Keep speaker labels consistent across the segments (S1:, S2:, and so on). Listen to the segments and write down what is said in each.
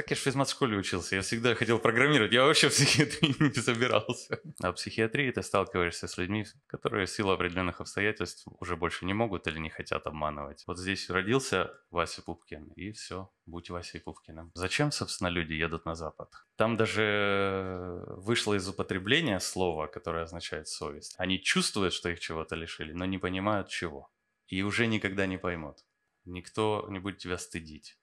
S1: Так я же в физмат-школе учился, я всегда хотел программировать, я вообще в психиатрии не собирался. А в психиатрии ты сталкиваешься с людьми, которые в силу определенных обстоятельств уже больше не могут или не хотят обманывать. Вот здесь родился Вася Пупкин, и все, будь Васей Пупкиным. Зачем, собственно, люди едут на Запад? Там даже вышло из употребления слово, которое означает совесть. Они чувствуют, что их чего-то лишили, но не понимают чего. И уже никогда не поймут. Никто не будет тебя стыдить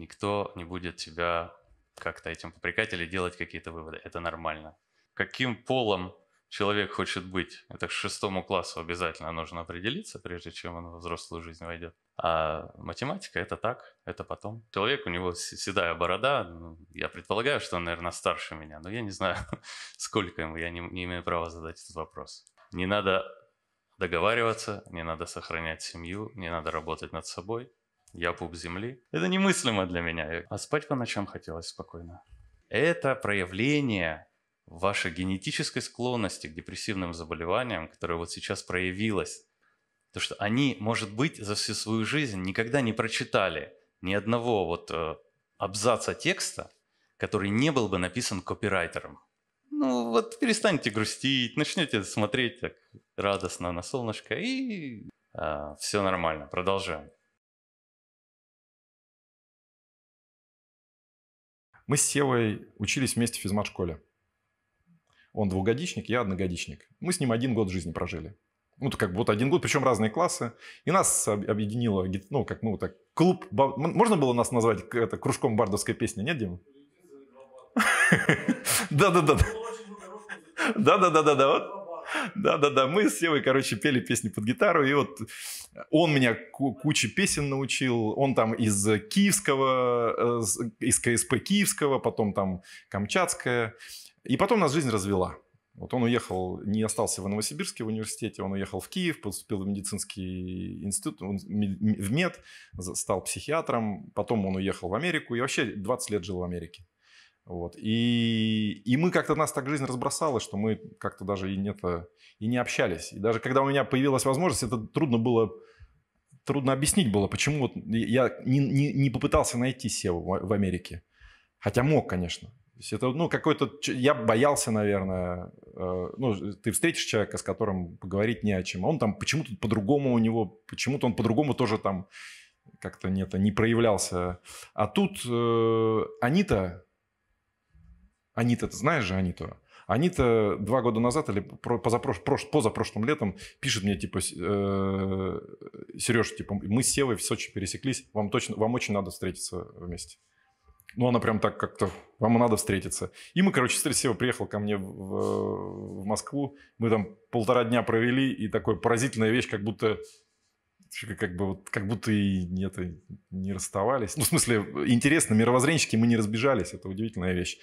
S1: никто не будет тебя как-то этим попрекать или делать какие-то выводы. Это нормально. Каким полом человек хочет быть, это к шестому классу обязательно нужно определиться, прежде чем он во взрослую жизнь войдет. А математика это так, это потом. Человек, у него седая борода, ну, я предполагаю, что он, наверное, старше меня, но я не знаю, сколько ему, я не, не имею права задать этот вопрос. Не надо договариваться, не надо сохранять семью, не надо работать над собой, я пуп земли. Это немыслимо для меня. А спать по ночам хотелось спокойно. Это проявление вашей генетической склонности к депрессивным заболеваниям, которая вот сейчас проявилась. То, что они, может быть, за всю свою жизнь никогда не прочитали ни одного вот э, абзаца текста, который не был бы написан копирайтером. Ну вот перестаньте грустить, начнете смотреть так радостно на солнышко и э, все нормально, продолжаем.
S2: Мы с Севой учились вместе в физмат-школе. Он двухгодичник, я одногодичник. Мы с ним один год жизни прожили. Ну, как бы вот один год, причем разные классы. И нас объединило, ну, как, ну, так, клуб... Можно было нас назвать это, кружком бардовской песни, нет, Дима? Да-да-да. Да-да-да-да-да. Да-да-да, мы с Севой, короче, пели песни под гитару, и вот он меня куче песен научил. Он там из киевского, э, из КСП киевского, потом там камчатская. И потом нас жизнь развела. Вот он уехал, не остался в Новосибирске в университете, он уехал в Киев, поступил в медицинский институт, в мед, стал психиатром, потом он уехал в Америку и вообще 20 лет жил в Америке. Вот. И, и мы как-то нас так жизнь разбросала, что мы как-то даже и, не и не общались. И даже когда у меня появилась возможность, это трудно было трудно объяснить было, почему вот я не, не, не попытался найти Севу в, Америке. Хотя мог, конечно. То есть это, ну, какой-то... Я боялся, наверное. Э, ну, ты встретишь человека, с которым поговорить не о чем. А он там почему-то по-другому у него... Почему-то он по-другому тоже там как-то не, не проявлялся. А тут э, они они-то, знаешь же Они-то? Они-то два года назад или позапрош... позапрошлым летом пишет мне, типа, э, Сереж, типа, мы с Севой в Сочи пересеклись, вам, точно, вам очень надо встретиться вместе. Ну, она прям так как-то, вам надо встретиться. И мы, короче, Сева приехал ко мне в, в, в Москву, мы там полтора дня провели, и такая поразительная вещь, как будто как бы вот, как будто и нет, и не расставались. Ну, в смысле, интересно, мировоззренчески мы не разбежались, это удивительная вещь.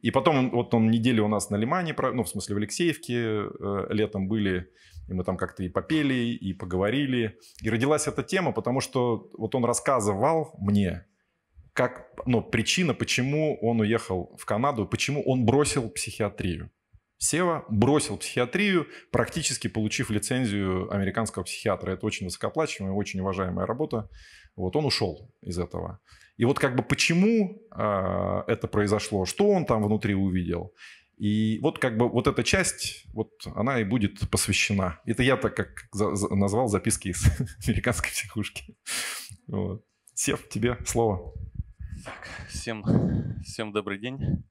S2: И потом вот он неделю у нас на Лимане, ну, в смысле, в Алексеевке э, летом были, и мы там как-то и попели, и поговорили. И родилась эта тема, потому что вот он рассказывал мне, как, ну, причина, почему он уехал в Канаду, почему он бросил психиатрию. Сева бросил психиатрию, практически получив лицензию американского психиатра. Это очень высокооплачиваемая, очень уважаемая работа. Вот он ушел из этого. И вот как бы почему э, это произошло, что он там внутри увидел. И вот как бы вот эта часть, вот она и будет посвящена. Это я так как за, за, назвал записки из американской психушки. Вот. Сев, тебе слово.
S1: Так, всем, всем добрый день.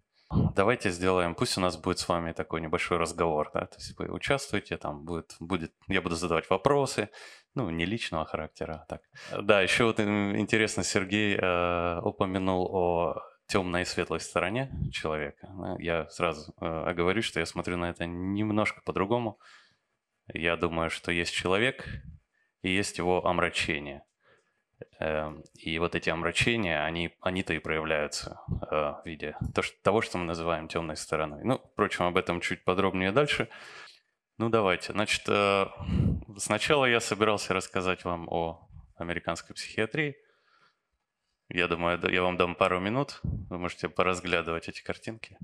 S1: «Ну, давайте сделаем, пусть у нас будет с вами такой небольшой разговор, да, то есть вы участвуете, там будет, будет, я буду задавать вопросы, ну, не личного характера, а так. Да, еще вот интересно, Сергей э, упомянул о темной и светлой стороне человека. Я сразу э, оговорюсь, что я смотрю на это немножко по-другому. Я думаю, что есть человек и есть его омрачение. Эм, и вот эти омрачения, они, они-то и проявляются э, в виде того, что мы называем темной стороной. Ну, впрочем, об этом чуть подробнее дальше. Ну, давайте. Значит, э, сначала я собирался рассказать вам о американской психиатрии. Я думаю, я вам дам пару минут. Вы можете поразглядывать эти картинки.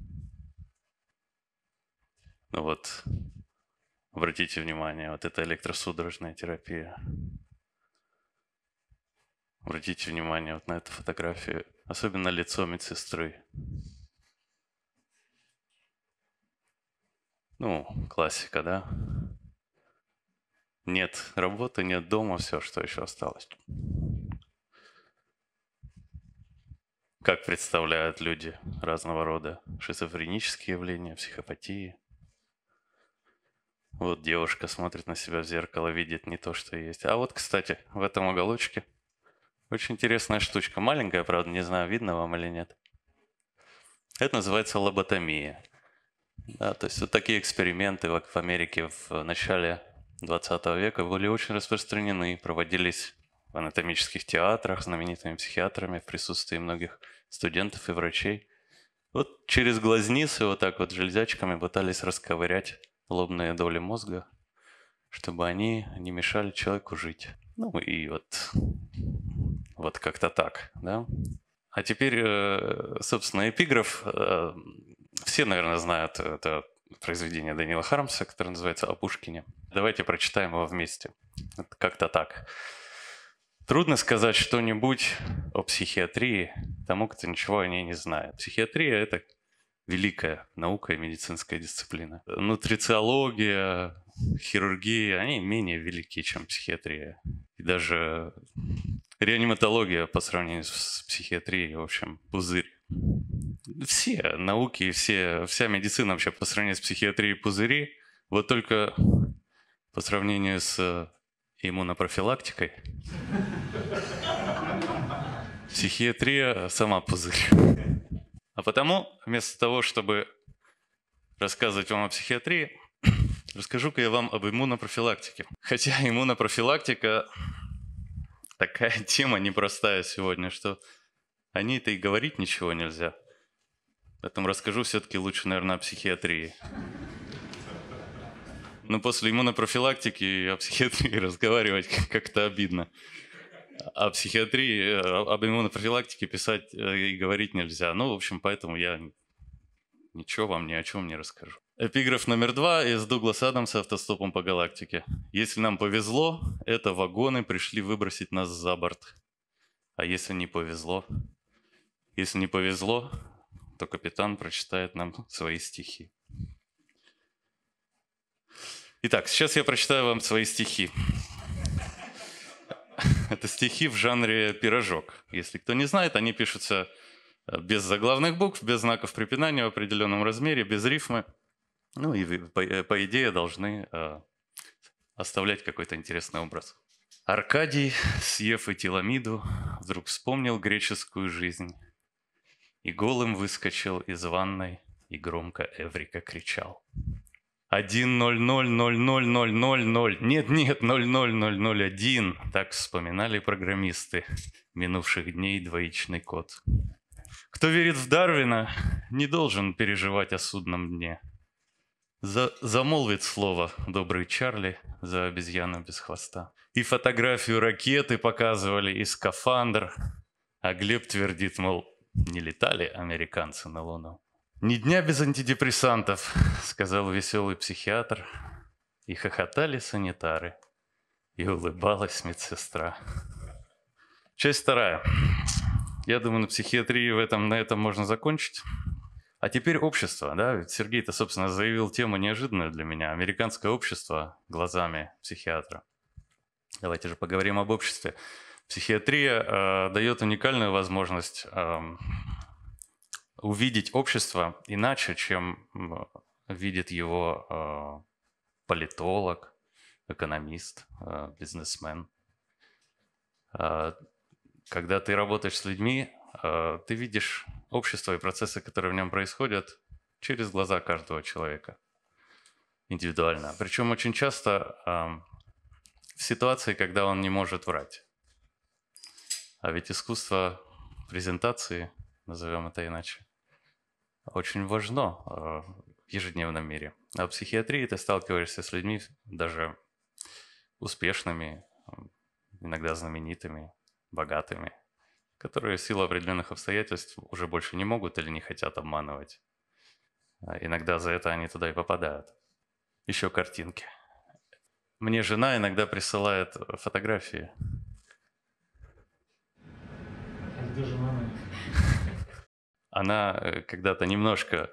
S1: Ну вот, обратите внимание, вот это электросудорожная терапия. Обратите внимание вот на эту фотографию, особенно лицо медсестры. Ну, классика, да? Нет работы, нет дома, все, что еще осталось. Как представляют люди разного рода шизофренические явления, психопатии. Вот девушка смотрит на себя в зеркало, видит не то, что есть. А вот, кстати, в этом уголочке – очень интересная штучка. Маленькая, правда, не знаю, видно вам или нет. Это называется лоботомия. Да, то есть вот такие эксперименты в Америке в э, начале 20 века были очень распространены, проводились в анатомических театрах знаменитыми психиатрами в присутствии многих студентов и врачей. Вот через глазницы вот так вот железячками пытались расковырять лобные доли мозга, чтобы они не мешали человеку жить. Ну и вот, вот как-то так, да. А теперь, э, собственно, эпиграф. Э, все, наверное, знают это произведение Данила Хармса, которое называется «О Пушкине». Давайте прочитаем его вместе. Как-то так. Трудно сказать что-нибудь о психиатрии тому, кто ничего о ней не знает. Психиатрия – это великая наука и медицинская дисциплина. Нутрициология, хирургии, они менее велики, чем психиатрия. И даже реаниматология по сравнению с психиатрией, в общем, пузырь. Все науки, все, вся медицина вообще по сравнению с психиатрией пузыри. Вот только по сравнению с иммунопрофилактикой психиатрия сама пузырь. А потому вместо того, чтобы рассказывать вам о психиатрии, Расскажу-ка я вам об иммунопрофилактике. Хотя иммунопрофилактика такая тема непростая сегодня, что о ней-то и говорить ничего нельзя. Поэтому расскажу все-таки лучше, наверное, о психиатрии. Но ну, после иммунопрофилактики о психиатрии разговаривать как-то обидно. О психиатрии, э, об иммунопрофилактике писать э, и говорить нельзя. Ну, в общем, поэтому я ничего вам ни о чем не расскажу. Эпиграф номер два из Дугласа Адамса «Автостопом по галактике». Если нам повезло, это вагоны пришли выбросить нас за борт. А если не повезло? Если не повезло, то капитан прочитает нам свои стихи. Итак, сейчас я прочитаю вам свои стихи. Это стихи в жанре пирожок. Если кто не знает, они пишутся без заглавных букв, без знаков препинания в определенном размере, без рифмы – ну и по, э, по идее должны э, оставлять какой-то интересный образ. Аркадий, съев и теламиду, вдруг вспомнил греческую жизнь и голым выскочил из ванной и громко Эврика кричал. «Один ноль ноль ноль ноль ноль ноль ноль нет нет ноль ноль ноль ноль один так вспоминали программисты минувших дней двоичный код. Кто верит в Дарвина, не должен переживать о судном дне – за, замолвит слово добрый Чарли за обезьяну без хвоста. И фотографию ракеты показывали, и скафандр. А Глеб твердит, мол, не летали американцы на Луну. «Ни дня без антидепрессантов», — сказал веселый психиатр. И хохотали санитары. И улыбалась медсестра. Часть вторая. Я думаю, на психиатрии в этом, на этом можно закончить. А теперь общество, да? Ведь сергей это, собственно, заявил тему неожиданную для меня. Американское общество глазами психиатра. Давайте же поговорим об обществе. Психиатрия э, дает уникальную возможность э, увидеть общество иначе, чем э, видит его э, политолог, экономист, э, бизнесмен. Э, когда ты работаешь с людьми, э, ты видишь общество и процессы, которые в нем происходят, через глаза каждого человека индивидуально. Причем очень часто э, в ситуации, когда он не может врать. А ведь искусство презентации, назовем это иначе, очень важно э, в ежедневном мире. А в психиатрии ты сталкиваешься с людьми даже успешными, иногда знаменитыми, богатыми, которые сила определенных обстоятельств уже больше не могут или не хотят обманывать. А иногда за это они туда и попадают. Еще картинки. Мне жена иногда присылает э, фотографии.
S3: А
S1: Она э, когда-то немножко э,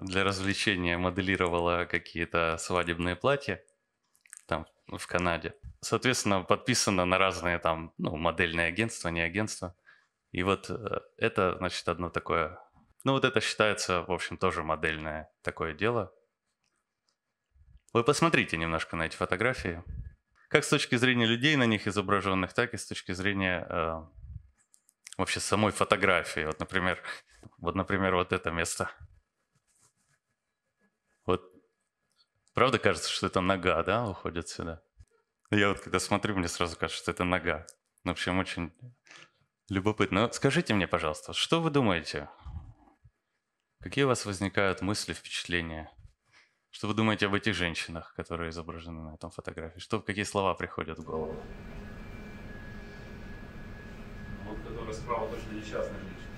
S1: для развлечения моделировала какие-то свадебные платья там в Канаде. Соответственно, подписано на разные там ну, модельные агентства, не агентства. И вот э, это, значит, одно такое... Ну вот это считается, в общем, тоже модельное такое дело. Вы посмотрите немножко на эти фотографии. Как с точки зрения людей на них изображенных, так и с точки зрения э, вообще самой фотографии. Вот, например, вот, например, вот это место. Вот правда кажется, что это нога, да, уходит сюда? Я вот когда смотрю, мне сразу кажется, что это нога. Ну, в общем, очень Любопытно. Скажите мне, пожалуйста, что вы думаете? Какие у вас возникают мысли, впечатления? Что вы думаете об этих женщинах, которые изображены на этом фотографии? Что, какие слова приходят в
S2: голову? Ну, вот, которая справа, точно несчастная женщина.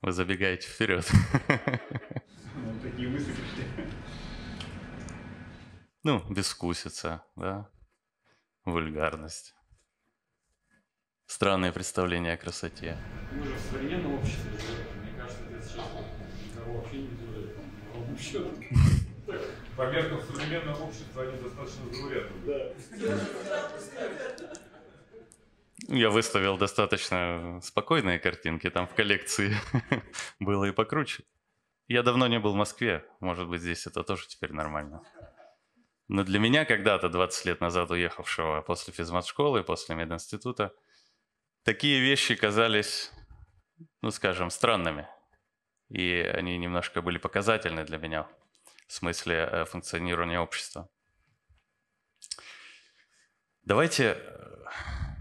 S1: Вы забегаете вперед.
S2: Ну, такие мысли пришли.
S1: Ну, бескусица, да? Вульгарность странное представление о красоте. Мы же в современном обществе живем. Мне кажется, это сейчас никого вообще не удивляет.
S2: По меркам современного общества они достаточно заурядны. Да.
S1: Я выставил достаточно спокойные картинки, там в коллекции было и покруче. Я давно не был в Москве, может быть, здесь это тоже теперь нормально. Но для меня когда-то, 20 лет назад уехавшего после физмат-школы, после мединститута, такие вещи казались, ну скажем, странными. И они немножко были показательны для меня в смысле э, функционирования общества. Давайте э,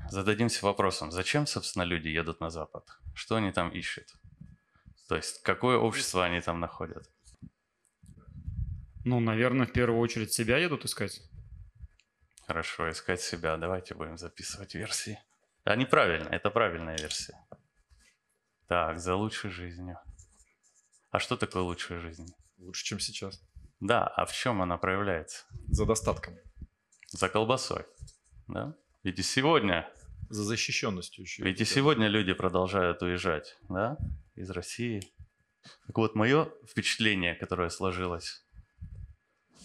S1: зададимся вопросом, зачем, собственно, люди едут на Запад? Что они там ищут? То есть какое общество они там находят?
S3: Ну, наверное, в первую очередь себя едут искать.
S1: Хорошо, искать себя. Давайте будем записывать версии. Да, неправильно, это правильная версия. Так, за лучшей жизнью. А что такое лучшая жизнь? Лучше, чем сейчас. Да, а в чем она проявляется?
S2: За достатком.
S1: За колбасой. Да? Ведь и сегодня...
S2: За защищенностью еще. Ведь и сегодня
S1: люди продолжают уезжать да? из России. Так вот, мое впечатление, которое сложилось,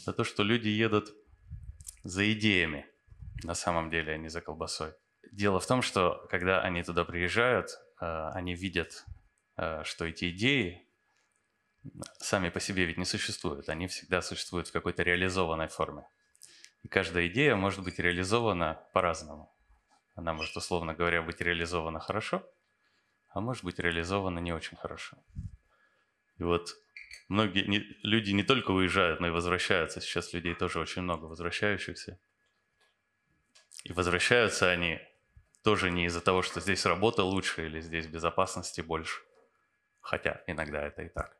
S1: это то, что люди едут за идеями на самом деле, а не за колбасой. Дело в том, что когда они туда приезжают, э, они видят, э, что эти идеи сами по себе ведь не существуют, они всегда существуют в какой-то реализованной форме. И каждая идея может быть реализована по-разному. Она может, условно говоря, быть реализована хорошо, а может быть реализована не очень хорошо. И вот многие не, люди не только уезжают, но и возвращаются. Сейчас людей тоже очень много возвращающихся. И возвращаются они тоже не из-за того, что здесь работа лучше или здесь безопасности больше. Хотя иногда это и так.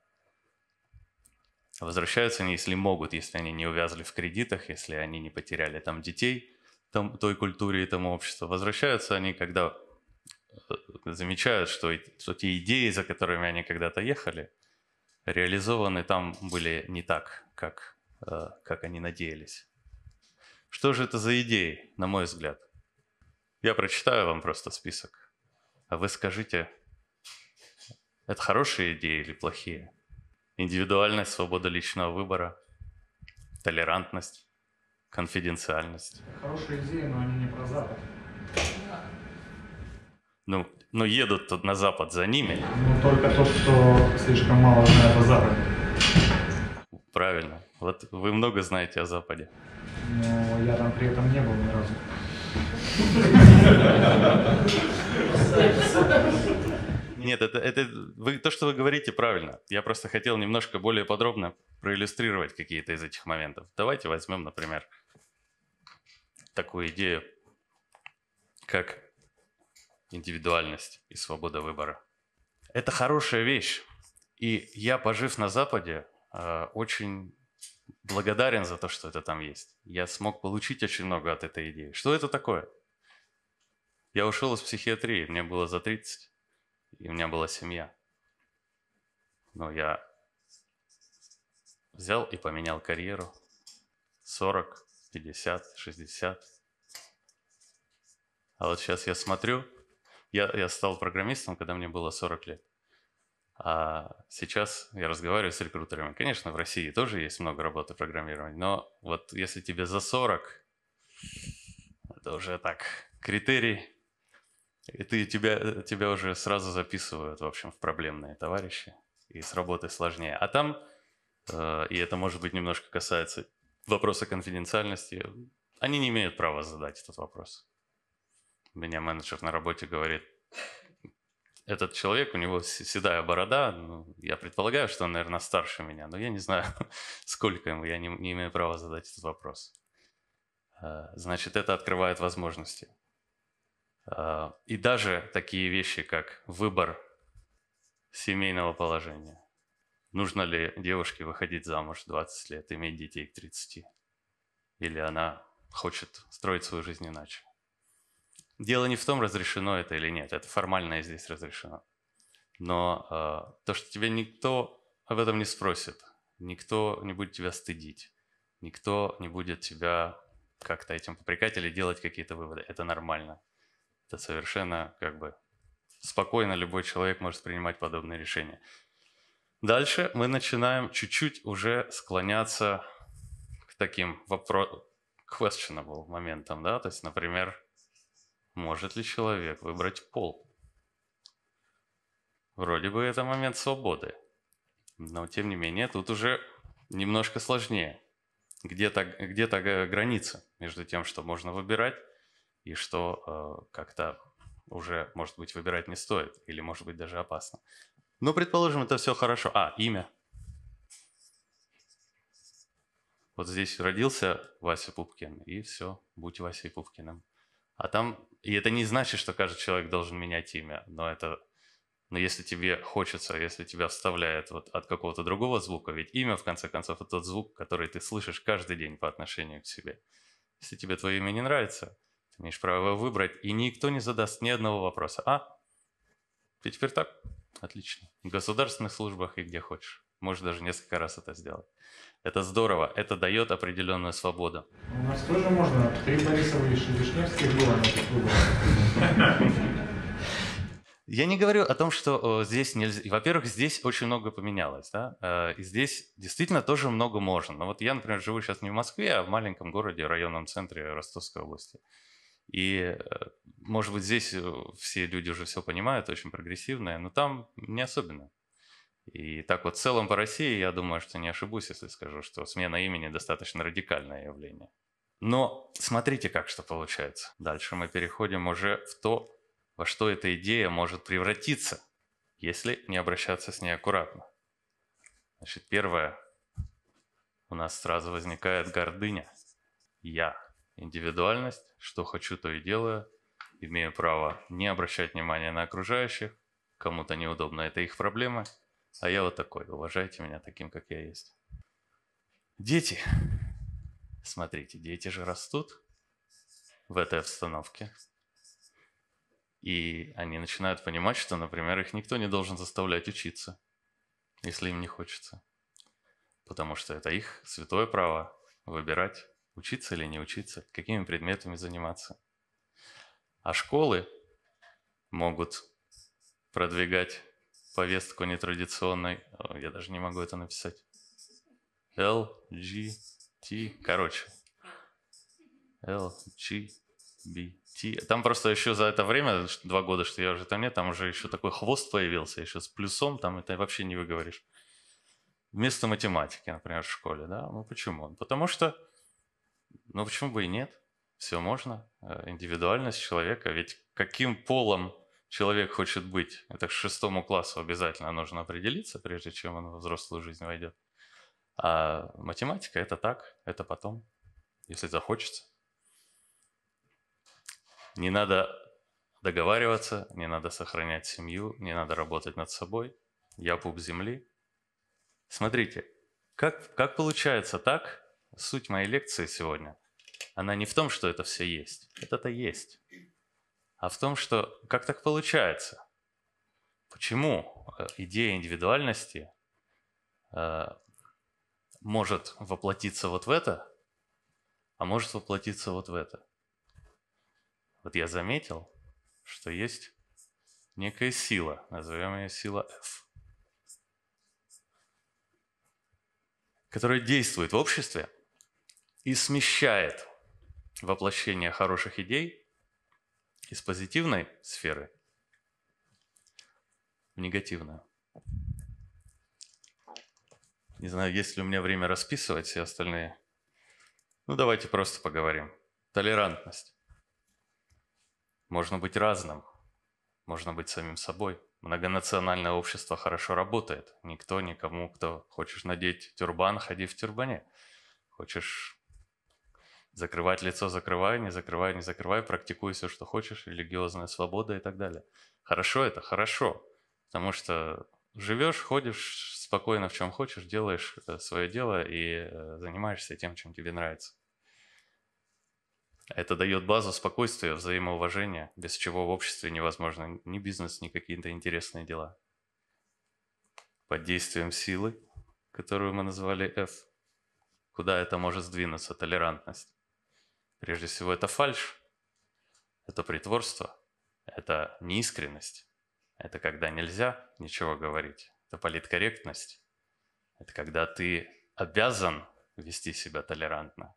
S1: Возвращаются они, если могут, если они не увязли в кредитах, если они не потеряли там детей, там, той культуре и тому обществу. Возвращаются они, когда э, замечают, что, что те идеи, за которыми они когда-то ехали, реализованы там были не так, как, э, как они надеялись. Что же это за идеи, на мой взгляд? Я прочитаю вам просто список. А вы скажите, это хорошие идеи или плохие? Индивидуальность, свобода личного выбора, толерантность, конфиденциальность.
S3: Хорошие идеи, но они не про Запад.
S1: Ну, но едут тут на Запад за ними.
S3: Ну, только то, что слишком мало знает о Западе.
S1: Правильно. Вот вы много знаете о Западе. Но ну, я там при этом не был ни разу. Нет, это, это вы, то, что вы говорите, правильно. Я просто хотел немножко более подробно проиллюстрировать какие-то из этих моментов. Давайте возьмем, например, такую идею, как индивидуальность и свобода выбора. Это хорошая вещь. И я, пожив на Западе, э, очень благодарен за то, что это там есть. Я смог получить очень много от этой идеи. Что это такое? Я ушел из психиатрии, мне было за 30, и у меня была семья. Но я взял и поменял карьеру. 40, 50, 60. А вот сейчас я смотрю, я, я стал программистом, когда мне было 40 лет. А сейчас я разговариваю с рекрутерами. Конечно, в России тоже есть много работы программирования, но вот если тебе за 40, это уже так, критерий и ты, тебя, тебя уже сразу записывают, в общем, в проблемные товарищи, и с работой сложнее. А там, э, и это, может быть, немножко касается вопроса конфиденциальности, они не имеют права задать этот вопрос. Меня менеджер на работе говорит, этот человек, у него седая борода, ну, я предполагаю, что он, наверное, старше меня, но я не знаю, сколько ему, я не, не имею права задать этот вопрос. Э, значит, это открывает возможности. А, и даже такие вещи, как выбор семейного положения. Нужно ли девушке выходить замуж в 20 лет, иметь детей к 30? Или она хочет строить свою жизнь иначе? Дело не в том, разрешено это или нет. Это формально здесь разрешено. Но э, то, что тебя никто об этом не спросит, никто не будет тебя стыдить, никто не будет тебя как-то этим попрекать или делать какие-то выводы. Это нормально. Это совершенно как бы спокойно любой человек может принимать подобные решения. Дальше мы начинаем чуть-чуть уже склоняться к таким вопросам, questionable моментам, да, то есть, например, может ли человек выбрать пол? Вроде бы это момент свободы, но тем не менее тут уже немножко сложнее. Где-то где, -то, где э, -то граница между тем, что можно выбирать, и что э, как-то уже, может быть, выбирать не стоит, или, может быть, даже опасно. Ну, предположим, это все хорошо. А, имя. Вот здесь родился Вася Пупкин, и все, будь Васей Пупкиным. А там, и это не значит, что каждый человек должен менять имя, но это, но если тебе хочется, если тебя вставляет вот от какого-то другого звука, ведь имя, в конце концов, это тот звук, который ты слышишь каждый день по отношению к себе. Если тебе твое имя не нравится – ты имеешь право его выбрать, и никто не задаст ни одного вопроса. А, ты теперь так? Отлично. В государственных службах и где хочешь. Можешь даже несколько раз это сделать. Это здорово, это дает определенную свободу.
S3: У нас тоже можно. Три Борисова и Вишневских было на
S1: Я не говорю о том, что э, здесь нельзя... Во-первых, здесь очень много поменялось, да? Э, и здесь действительно тоже много можно. Но ну, вот я, например, живу сейчас не в Москве, а в маленьком городе, районном центре Ростовской области. И, э, может быть, здесь э, все люди уже все понимают, очень прогрессивное, но там не особенно. И так вот в целом по России, я думаю, что не ошибусь, если скажу, что смена имени достаточно радикальное явление. Но смотрите, как что получается. Дальше мы переходим уже в то, во что эта идея может превратиться, если не обращаться с ней аккуратно. Значит, первое, у нас сразу возникает гордыня. Я индивидуальность, что хочу, то и делаю, имею право не обращать внимания на окружающих, кому-то неудобно, это их проблемы, а я вот такой, уважайте меня таким, как я есть. Дети, смотрите, дети же растут в этой обстановке, и они начинают понимать, что, например, их никто не должен заставлять учиться, если им не хочется. Потому что это их святое право выбирать, учиться или не учиться, какими предметами заниматься. А школы могут продвигать повестку нетрадиционной, э, я даже не могу это написать, L G T, короче, L B T, Там просто еще за это время, два года, что я уже там нет, там уже еще такой хвост появился, еще с плюсом, там это вообще не выговоришь. Вместо математики, например, в школе, да? Ну почему? Потому что ну почему бы и нет? Все можно. Э, индивидуальность человека. Ведь каким полом человек хочет быть, это к шестому классу обязательно нужно определиться, прежде чем он во взрослую жизнь войдет. А математика это так, это потом, если захочется. Не надо договариваться, не надо сохранять семью, не надо работать над собой. Я пуп земли. Смотрите, как, как получается так, суть моей лекции сегодня, она не в том, что это все есть. Это-то есть. А в том, что как так получается? Почему э, идея индивидуальности э, может воплотиться вот в это, а может воплотиться вот в это? Вот я заметил, что есть некая сила, назовем ее сила F, которая действует в обществе – и смещает воплощение хороших идей из позитивной сферы в негативную. Не знаю, есть ли у меня время расписывать все остальные. Ну, давайте просто поговорим. Толерантность. Можно быть разным, можно быть самим собой. Многонациональное общество хорошо работает. Никто никому, кто хочешь надеть тюрбан, ходи в тюрбане. Хочешь Закрывать лицо закрывай, не закрывай, не закрывай, практикуй все, что хочешь, религиозная свобода и так далее. Хорошо это, хорошо, потому что живешь, ходишь спокойно в чем хочешь, делаешь э, свое дело и э, занимаешься тем, чем тебе нравится. Это дает базу спокойствия, взаимоуважения, без чего в обществе невозможно ни бизнес, ни какие-то интересные дела. Под действием силы, которую мы назвали F, куда это может сдвинуться, толерантность. Прежде всего, это фальш, это притворство, это неискренность, это когда нельзя ничего говорить, это политкорректность, это когда ты обязан вести себя толерантно,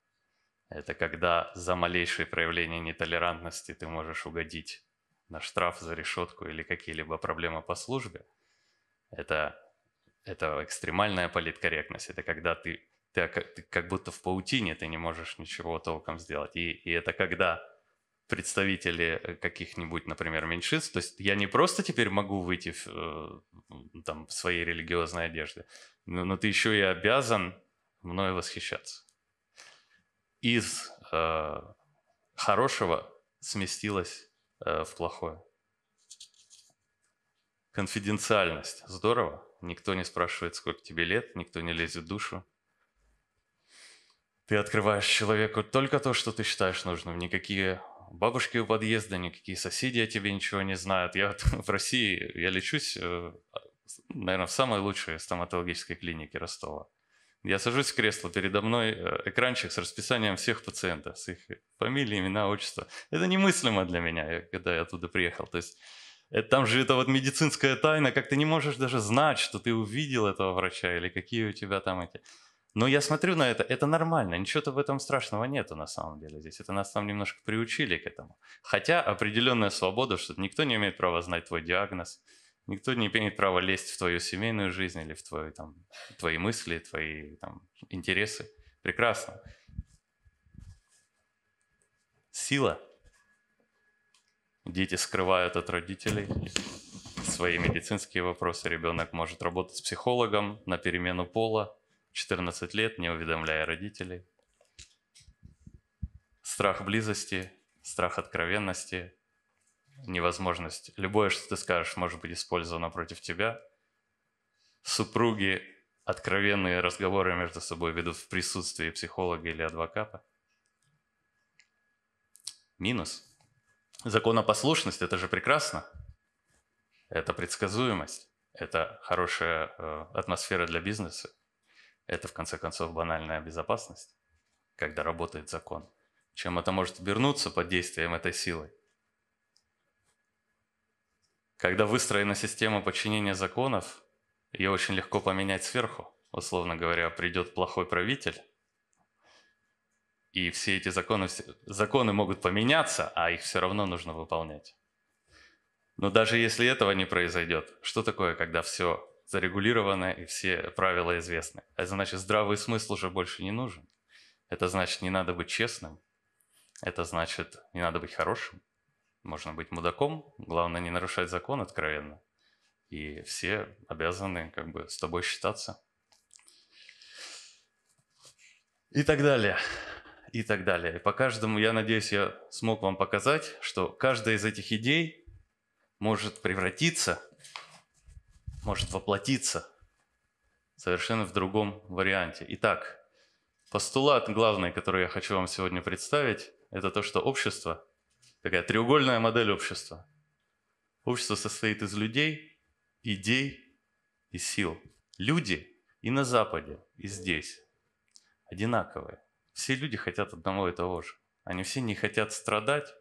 S1: это когда за малейшее проявление нетолерантности ты можешь угодить на штраф за решетку или какие-либо проблемы по службе. Это, это экстремальная политкорректность. Это когда ты ты, ты как будто в паутине, ты не можешь ничего толком сделать. И, и это когда представители э, каких-нибудь, например, меньшинств, то есть я не просто теперь могу выйти в, э, там, в своей религиозной одежде, но, но ты еще и обязан мною восхищаться. Из э, хорошего сместилось э, в плохое. Конфиденциальность. Здорово. Никто не спрашивает, сколько тебе лет, никто не лезет в душу. Ты открываешь человеку только то, что ты считаешь нужным. Никакие бабушки у подъезда, никакие соседи о тебе ничего не знают. Я вот в России, я лечусь, э, наверное, в самой лучшей стоматологической клинике Ростова. Я сажусь в кресло, передо мной э, экранчик с расписанием всех пациентов, с их фамилии, имена, отчество. Это немыслимо для меня, э, когда я оттуда приехал. То есть это, там же это вот медицинская тайна, как ты не можешь даже знать, что ты увидел этого врача или какие у тебя там эти... Но я смотрю на это, это нормально, ничего-то в этом страшного нету на самом деле здесь. Это нас там немножко приучили к этому. Хотя определенная свобода, что никто не имеет права знать твой диагноз, никто не имеет права лезть в твою семейную жизнь или в твои, там, твои мысли, твои там, интересы. Прекрасно. Сила. Дети скрывают от родителей свои медицинские вопросы. Ребенок может работать с психологом на перемену пола, 14 лет, не уведомляя родителей. Страх близости, страх откровенности, невозможность. Любое, что ты скажешь, может быть использовано против тебя. Супруги откровенные разговоры между собой ведут в присутствии психолога или адвоката. Минус. Законопослушность – это же прекрасно. Это предсказуемость. Это хорошая э, атмосфера для бизнеса. Это, в конце концов, банальная безопасность, когда работает закон. Чем это может обернуться под действием этой силы? Когда выстроена система подчинения законов, ее очень легко поменять сверху. Условно говоря, придет плохой правитель, и все эти законы, законы могут поменяться, а их все равно нужно выполнять. Но даже если этого не произойдет, что такое, когда все зарегулировано и все правила известны. Это значит, здравый смысл уже больше не нужен. Это значит, не надо быть честным. Это значит, не надо быть хорошим. Можно быть мудаком, главное не нарушать закон откровенно. И все обязаны как бы с тобой считаться. И так далее и так далее. И по каждому, я надеюсь, я смог вам показать, что каждая из этих идей может превратиться может воплотиться совершенно в другом варианте. Итак, постулат главный, который я хочу вам сегодня представить, это то, что общество, такая треугольная модель общества. Общество состоит из людей, идей и сил. Люди и на Западе, и здесь одинаковые. Все люди хотят одного и того же. Они все не хотят страдать,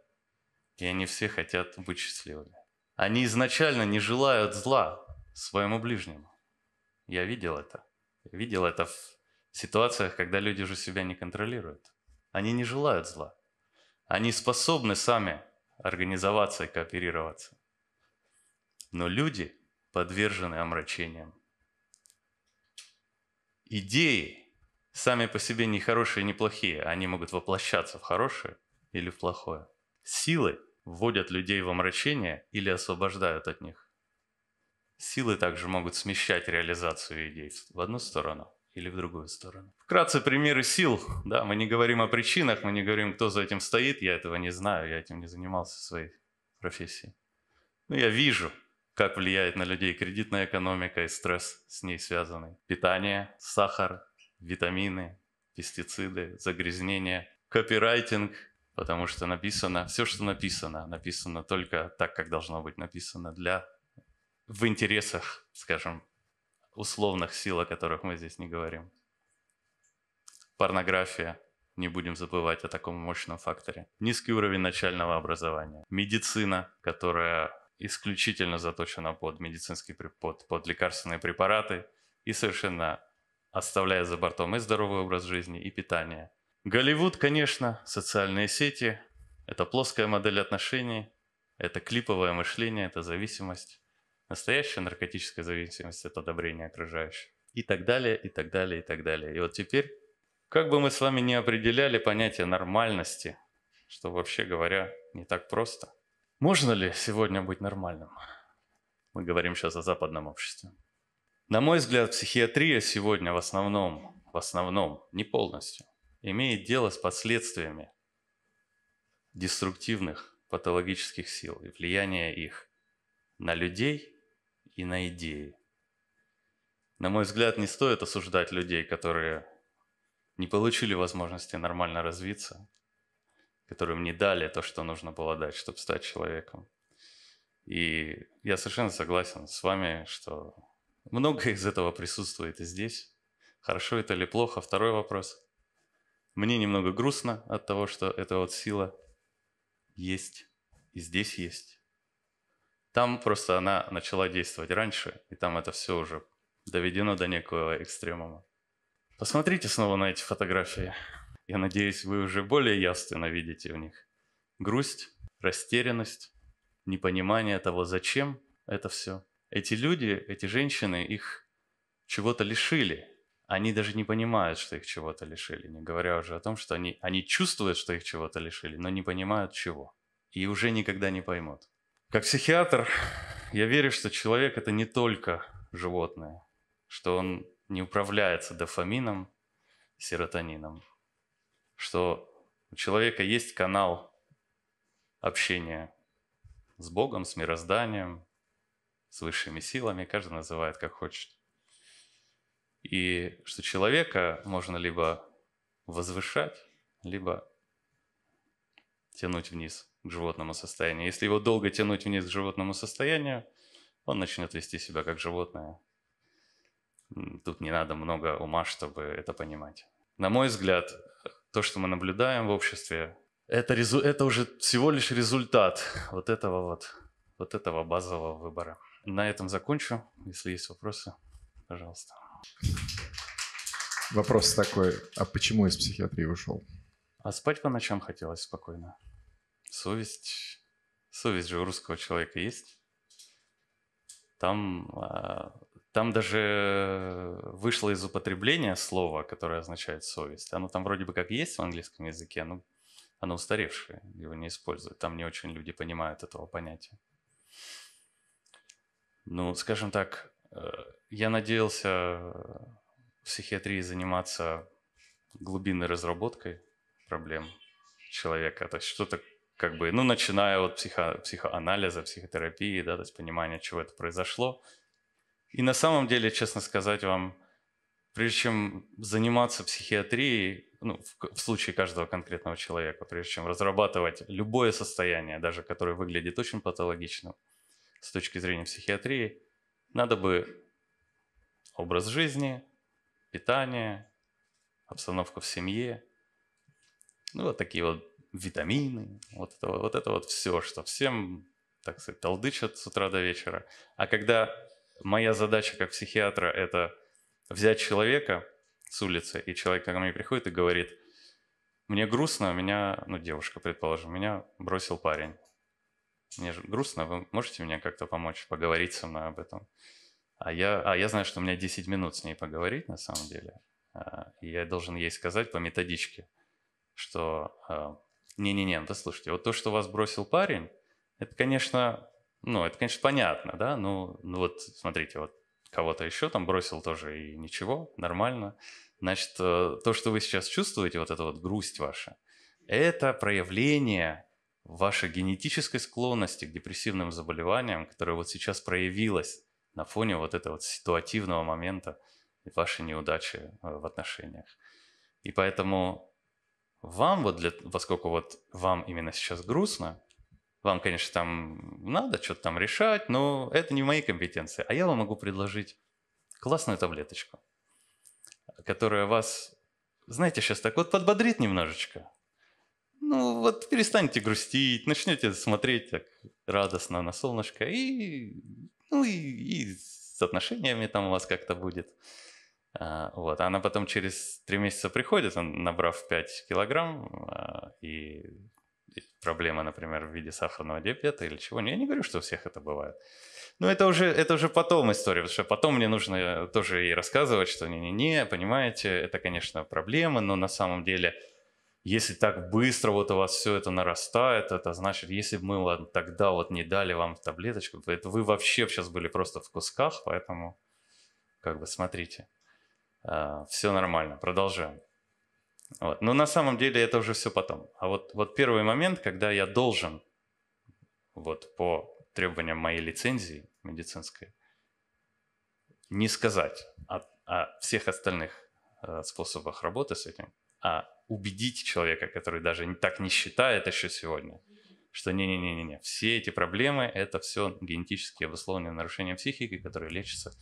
S1: и они все хотят быть счастливыми. Они изначально не желают зла, своему ближнему. Я видел это. Я видел это в ситуациях, когда люди же себя не контролируют. Они не желают зла. Они способны сами организоваться и кооперироваться. Но люди подвержены омрачениям. Идеи сами по себе не хорошие, не плохие. Они могут воплощаться в хорошее или в плохое. Силы вводят людей в омрачение или освобождают от них. Силы также могут смещать реализацию идей в одну сторону или в другую сторону. Вкратце примеры сил. Да, мы не говорим о причинах, мы не говорим, кто за этим стоит. Я этого не знаю, я этим не занимался в своей профессии. Но я вижу, как влияет на людей кредитная экономика и стресс с ней связанный. Питание, сахар, витамины, пестициды, загрязнение, копирайтинг, потому что написано, все, что написано, написано только так, как должно быть написано для в интересах, скажем, условных сил, о которых мы здесь не говорим. Порнография, не будем забывать о таком мощном факторе. Низкий уровень начального образования. Медицина, которая исключительно заточена под медицинские, под, под лекарственные препараты и совершенно оставляя за бортом и здоровый образ жизни, и питание. Голливуд, конечно, социальные сети, это плоская модель отношений, это клиповое мышление, это зависимость. Настоящая наркотическая зависимость от одобрения окружающих. И так далее, и так далее, и так далее. И вот теперь, как бы мы с вами не определяли понятие нормальности, что вообще говоря, не так просто. Можно ли сегодня быть нормальным? Мы говорим сейчас о западном обществе. На мой взгляд, психиатрия сегодня в основном, в основном, не полностью, имеет дело с последствиями деструктивных патологических сил и влияния их на людей и на идеи. На мой взгляд, не стоит осуждать людей, которые не получили возможности нормально развиться, которым не дали то, что нужно было дать, чтобы стать человеком. И я совершенно согласен с вами, что многое из этого присутствует и здесь. Хорошо это или плохо? Второй вопрос. Мне немного грустно от того, что эта вот сила есть и здесь есть. Там просто она начала действовать раньше, и там это все уже доведено до некого экстремума. Посмотрите снова на эти фотографии. Я надеюсь, вы уже более ясно видите в них. Грусть, растерянность, непонимание того, зачем это все. Эти люди, эти женщины, их чего-то лишили. Они даже не понимают, что их чего-то лишили, не говоря уже о том, что они, они чувствуют, что их чего-то лишили, но не понимают чего. И уже никогда не поймут. Как психиатр я верю, что человек – это не только животное, что он не управляется дофамином, серотонином, что у человека есть канал общения с Богом, с мирозданием, с высшими силами, каждый называет как хочет. И что человека можно либо возвышать, либо тянуть вниз – к животному состоянию. Если его долго тянуть вниз к животному состоянию, он начнет вести себя как животное. Тут не надо много ума, чтобы это понимать. На мой взгляд, то, что мы наблюдаем в обществе, это, резу- это уже всего лишь результат вот этого вот, вот этого базового выбора. На этом закончу. Если есть вопросы, пожалуйста.
S2: Вопрос такой, а почему из психиатрии ушел?
S1: А спать по ночам хотелось спокойно совесть, совесть же у русского человека есть. Там, а, там даже вышло из употребления слово, которое означает совесть. Оно там вроде бы как есть в английском языке, но оно устаревшее, его не используют. Там не очень люди понимают этого понятия. Ну, скажем так, э, я надеялся в психиатрии заниматься глубинной разработкой проблем человека. А То есть что-то как бы, ну, начиная от психо, психоанализа, психотерапии, да, то есть понимания, чего это произошло. И на самом деле, честно сказать вам, прежде чем заниматься психиатрией, ну, в, в случае каждого конкретного человека, прежде чем разрабатывать любое состояние, даже которое выглядит очень патологичным с точки зрения психиатрии, надо бы образ жизни, питание, обстановка в семье, ну, вот такие вот витамины, вот это вот, это вот все, что всем, так сказать, толдычат с утра до вечера. А когда моя задача как психиатра – это взять человека с улицы, и человек ко мне приходит и говорит, мне грустно, меня, ну, девушка, предположим, меня бросил парень. Мне же грустно, вы можете мне как-то помочь, поговорить со мной об этом? А я, а я знаю, что у меня 10 минут с ней поговорить на самом деле. А, и я должен ей сказать по методичке, что а, не-не-не, ну да слушайте, вот то, что вас бросил парень, это, конечно, ну, это, конечно, понятно, да, ну, ну вот, смотрите, вот кого-то еще там бросил тоже и ничего, нормально. Значит, э, то, что вы сейчас чувствуете, вот эта вот грусть ваша, это проявление вашей генетической склонности к депрессивным заболеваниям, которая вот сейчас проявилась на фоне вот этого вот ситуативного момента вашей неудачи э, в отношениях. И поэтому вам вот для, поскольку вот вам именно сейчас грустно, вам, конечно, там надо что-то там решать, но это не в мои компетенции. А я вам могу предложить классную таблеточку, которая вас, знаете, сейчас так вот подбодрит немножечко. Ну, вот перестанете грустить, начнете смотреть так радостно на солнышко, и, ну, и, и с отношениями там у вас как-то будет. А, вот, а она потом через три месяца приходит, набрав 5 килограмм, а, и проблема, например, в виде сахарного диабета или чего. Ну, я не говорю, что у всех это бывает. Но это уже, это уже потом история, потому что потом мне нужно тоже ей рассказывать, что не-не-не, понимаете, это, конечно, проблема, но на самом деле, если так быстро вот у вас все это нарастает, это значит, если бы мы тогда вот не дали вам таблеточку, то это вы вообще сейчас были просто в кусках, поэтому как бы смотрите. А, все нормально, продолжаем. Вот. Но на самом деле это уже все потом. А вот, вот первый момент, когда я должен вот по требованиям моей лицензии медицинской не сказать о, о всех остальных э, способах работы с этим, а убедить человека, который даже так не считает еще сегодня, что не-не-не-не, не все эти проблемы – это все генетические обусловленные нарушения психики, которые лечатся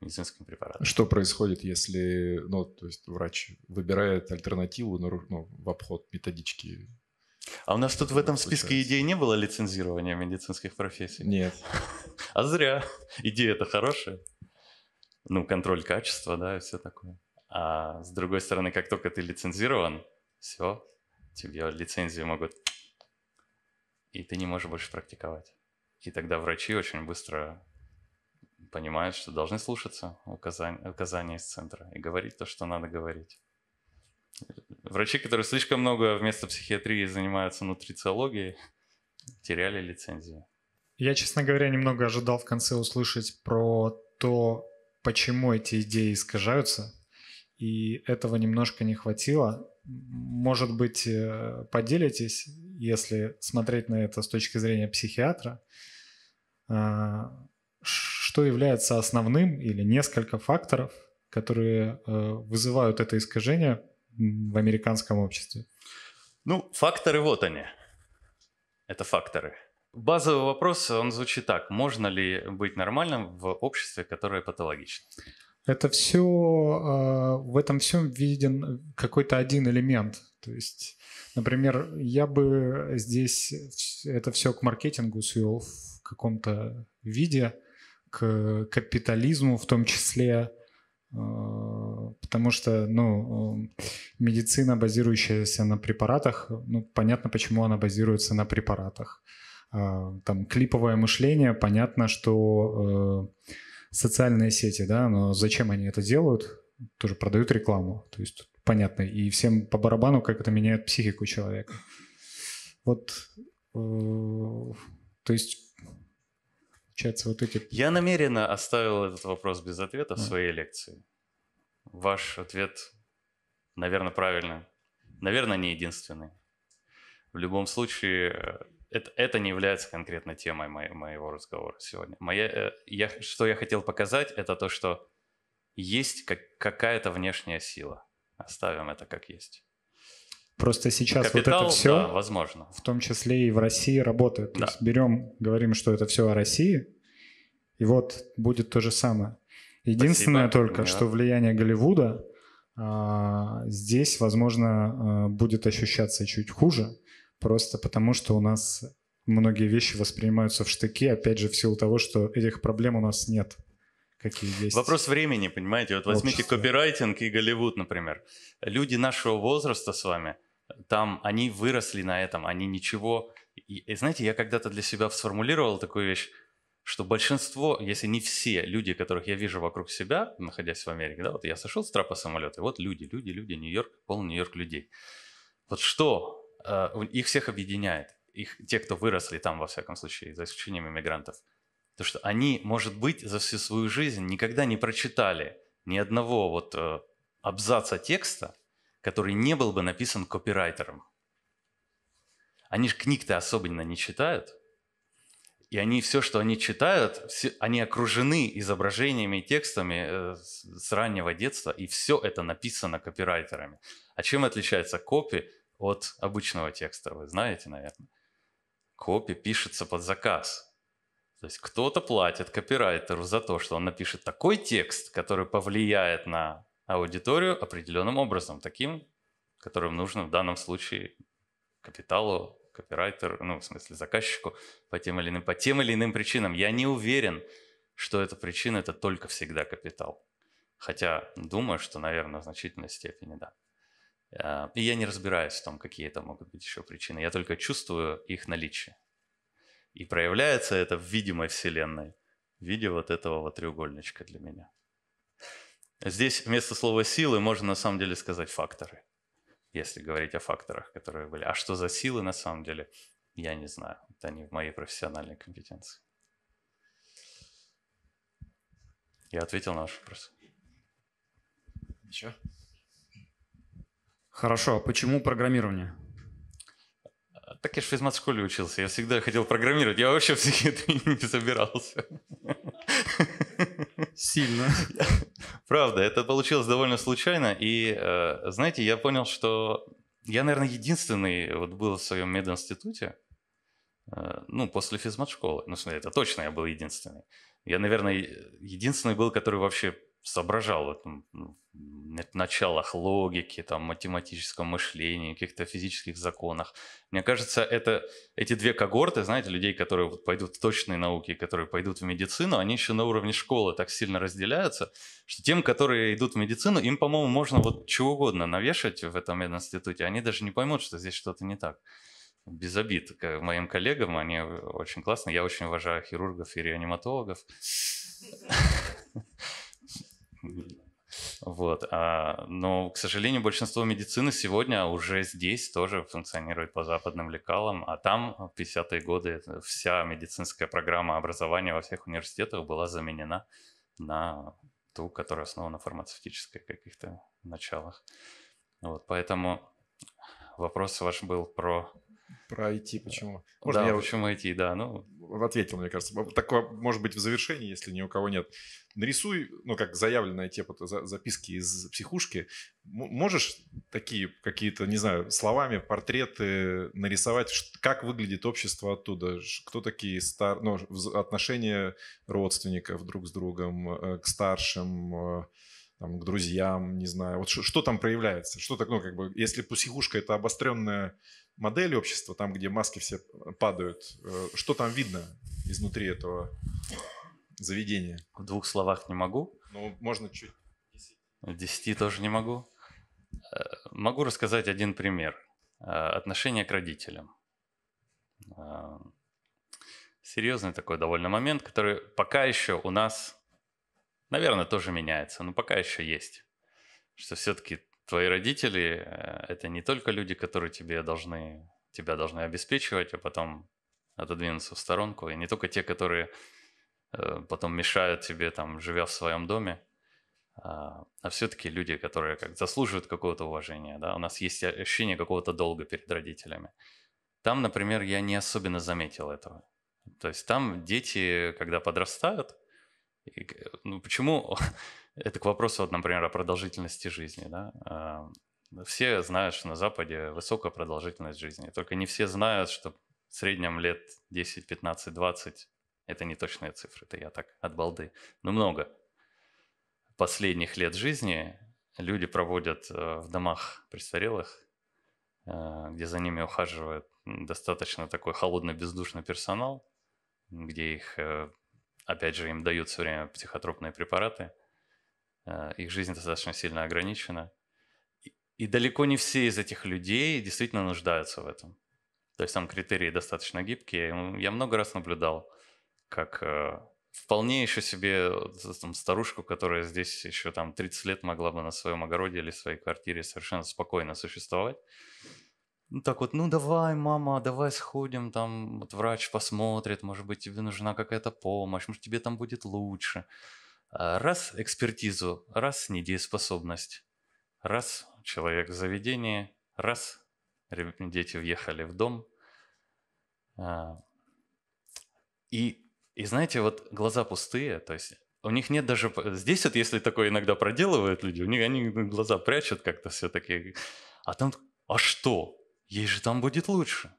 S1: медицинскими
S2: препаратами. Что происходит, если ну, то есть врач выбирает альтернативу ну, в обход методички?
S1: А у нас тут в этом списке идей не было лицензирования медицинских профессий? Нет. А зря. Идея-то хорошая. Ну, контроль качества, да, и все такое. А с другой стороны, как только ты лицензирован, все, тебе лицензии могут... И ты не можешь больше практиковать. И тогда врачи очень быстро понимают, что должны слушаться указания, указания из центра и говорить то, что надо говорить. Врачи, которые слишком много вместо психиатрии занимаются нутрициологией, теряли лицензию.
S3: Я, честно говоря, немного ожидал в конце услышать про то, почему эти идеи искажаются, и этого немножко не хватило. Может быть, э, поделитесь, если смотреть на это с точки зрения психиатра, а, что является основным или несколько факторов, которые э, вызывают это искажение в американском обществе?
S1: Ну, факторы вот они. Это факторы. Базовый вопрос, он звучит так. Можно ли быть нормальным в обществе, которое патологично?
S3: Это все, э, в этом всем виден какой-то один элемент. То есть, например, я бы здесь это все к маркетингу свел в каком-то виде, к капитализму в том числе, э, потому что ну, э, медицина, базирующаяся на препаратах, ну, понятно, почему она базируется на препаратах. А, там клиповое мышление, понятно, что э, социальные сети, да, но зачем они это делают? Тоже продают рекламу, то есть понятно. И всем по барабану, как это меняет психику человека. Вот, то есть получается, вот эти...
S1: Я намеренно оставил этот вопрос без ответа в своей лекции. Ваш ответ, наверное, правильный. Наверное, не единственный. В любом случае, э, это, это не является конкретной темой моей, моего разговора сегодня. Моя, э, я, что я хотел показать, это то, что есть как, какая-то внешняя сила. Оставим это как есть.
S3: Просто сейчас Капитал, вот это все, да, возможно. в том числе и в России работает. Да. То есть берем, говорим, что это все о России, и вот будет то же самое. Единственное Спасибо. только, да. что влияние Голливуда а, здесь, возможно, а, будет ощущаться чуть хуже, просто потому что у нас многие вещи воспринимаются в штыки, опять же, в силу того, что этих проблем у нас нет какие есть. Вопрос
S1: времени, понимаете? Вот возьмите Общество. копирайтинг и Голливуд, например. Люди нашего возраста с вами – там они выросли на этом, они ничего... И, и знаете, я когда-то для себя сформулировал такую вещь, что большинство, если не все люди, которых я вижу вокруг себя, находясь в Америке, да, вот я сошел с трапа самолета, и вот люди, люди, люди, Нью-Йорк, полный Нью-Йорк людей. Вот что э, их всех объединяет, их, те, кто выросли там, во всяком случае, за исключением иммигрантов, то, что они, может быть, за всю свою жизнь никогда не прочитали ни одного вот э, абзаца текста, который не был бы написан копирайтером. Они же книг-то особенно не читают. И они все, что они читают, все, они окружены изображениями и текстами э, с раннего детства, и все это написано копирайтерами. А чем отличается копи от обычного текста, вы знаете, наверное? Копи пишется под заказ. То есть кто-то платит копирайтеру за то, что он напишет такой текст, который повлияет на аудиторию определенным образом, таким, которым нужно в данном случае капиталу, копирайтеру, ну, в смысле, заказчику по тем или иным, по тем или иным причинам. Я не уверен, что эта причина – это только всегда капитал. Хотя думаю, что, наверное, в значительной степени да. Э, и я не разбираюсь в том, какие это могут быть еще причины. Я только чувствую их наличие. И проявляется это в видимой вселенной в виде вот этого вот треугольничка для меня. Здесь вместо слова силы можно на самом деле сказать факторы, если говорить о факторах, которые были. А что за силы на самом деле, я не знаю. Это не в моей профессиональной компетенции. Я ответил на ваш вопрос.
S3: Еще? Хорошо, а почему программирование?
S1: Так я же в физмат-школе учился, я всегда хотел программировать, я вообще в психиатрии не собирался.
S3: Сильно.
S1: Правда, это получилось довольно случайно. И, э, знаете, я понял, что я, наверное, единственный вот был в своем мединституте, э, ну, после физмат-школы. Ну, смотри, это точно я был единственный. Я, наверное, единственный был, который вообще соображал в этом, ну, началах логики, там, математическом мышлении, каких-то физических законах. Мне кажется, это, эти две когорты, знаете, людей, которые вот пойдут в точные науки, которые пойдут в медицину, они еще на уровне школы так сильно разделяются, что тем, которые идут в медицину, им, по-моему, можно вот чего угодно навешать в этом институте, они даже не поймут, что здесь что-то не так. Без обид к моим коллегам, они очень классные, я очень уважаю хирургов и реаниматологов. Вот. А, но, к сожалению, большинство медицины сегодня уже здесь тоже функционирует по западным лекалам, а там в 50-е годы вся медицинская программа образования во всех университетах была заменена на ту, которая основана на фармацевтической каких-то началах. Вот, поэтому
S2: вопрос ваш был про... Про IT почему? Можно да, я... почему IT, да, ну ответил, мне кажется. Такое может быть в завершении, если ни у кого нет. Нарисуй, ну, как заявленная тема, записки из психушки. Можешь такие какие-то, не знаю, словами, портреты нарисовать, как выглядит общество оттуда? Кто такие стар... ну, отношения родственников друг с другом, э, к старшим, э, там, к друзьям, не знаю. Вот что, что там проявляется? Что так, ну, как бы, если психушка — это обостренная модели общества, там, где маски все падают, э, что там видно изнутри этого заведения? В двух словах не могу. Ну, можно чуть...
S1: В десяти тоже не могу. Э, могу рассказать один пример. Э, отношение к родителям. Серьезный такой довольно момент, который пока еще у нас, наверное, тоже меняется, но пока еще есть. Что все-таки твои родители э, — это не только люди, которые тебе должны, тебя должны обеспечивать, а потом отодвинуться в сторонку, и не только те, которые э, потом мешают тебе, там, живя в своем доме, а, а все-таки люди, которые как заслуживают какого-то уважения, да, у нас есть ощущение какого-то долга перед родителями. Там, например, я не особенно заметил этого. То есть там дети, когда подрастают, и, ну почему это к вопросу, вот, например, о продолжительности жизни. Да? Ну, все знают, что на Западе высокая продолжительность жизни, только не все знают, что в среднем лет 10, 15, 20 – это не точные цифры, это я так от балды, но много последних лет жизни люди проводят э, в домах престарелых, э, где за ними ухаживает достаточно такой холодный, бездушный персонал, где их, э, опять же, им дают все время психотропные препараты – а, их жизнь достаточно сильно ограничена. И далеко не все из этих людей действительно нуждаются в этом. То есть там критерии достаточно гибкие. Я много раз наблюдал, как э, вполне еще себе э, там, старушку, которая здесь еще там 30 лет могла бы на своем огороде или своей квартире совершенно спокойно существовать. Ну так вот, ну давай, мама, давай сходим, там вот врач посмотрит, может быть, тебе нужна какая-то помощь, может тебе там будет лучше. А, раз экспертизу, раз недееспособность, раз человек в заведении, раз дети въехали в дом. А, и, и знаете, вот глаза пустые, то есть у них нет даже... Здесь вот если такое иногда проделывают люди, у них они глаза прячут как-то все такие. А там, а что? Ей же там будет лучше.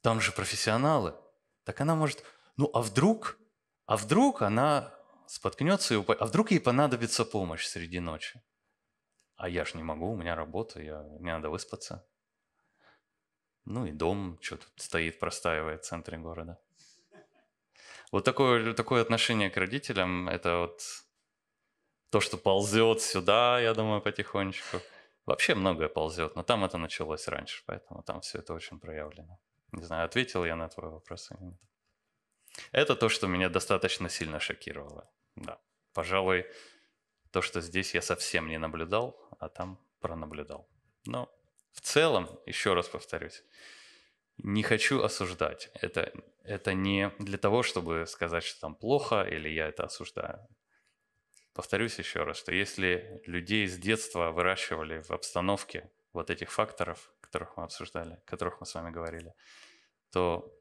S1: Там же профессионалы. Так она может... Ну, а вдруг? А вдруг она споткнется и упадет. А вдруг ей понадобится помощь среди ночи? А я ж не могу, у меня работа, я... мне надо выспаться. Ну и дом, что тут стоит, простаивает в центре города. Вот такое, такое отношение к родителям, это вот то, что ползет сюда, я думаю, потихонечку. Вообще многое ползет, но там это началось раньше, поэтому там все это очень проявлено. Не знаю, ответил я на твой вопрос или нет. Это то, что меня достаточно сильно шокировало. Да. Пожалуй, то, что здесь я совсем не наблюдал, а там пронаблюдал. Но в целом, еще раз повторюсь, не хочу осуждать. Это, это не для того, чтобы сказать, что там плохо или я это осуждаю. Повторюсь еще раз, что если людей с детства выращивали в обстановке вот этих факторов, которых мы обсуждали, которых мы с вами говорили, то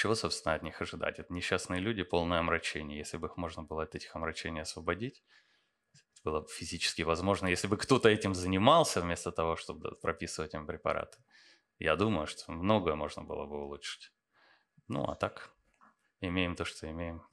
S1: чего, собственно, от них ожидать? Это несчастные люди, полное омрачение. Если бы их можно было от этих омрачений освободить, это было бы физически возможно. Если бы кто-то этим занимался вместо того, чтобы прописывать им препараты, я думаю, что многое можно было бы улучшить. Ну, а так имеем то, что имеем.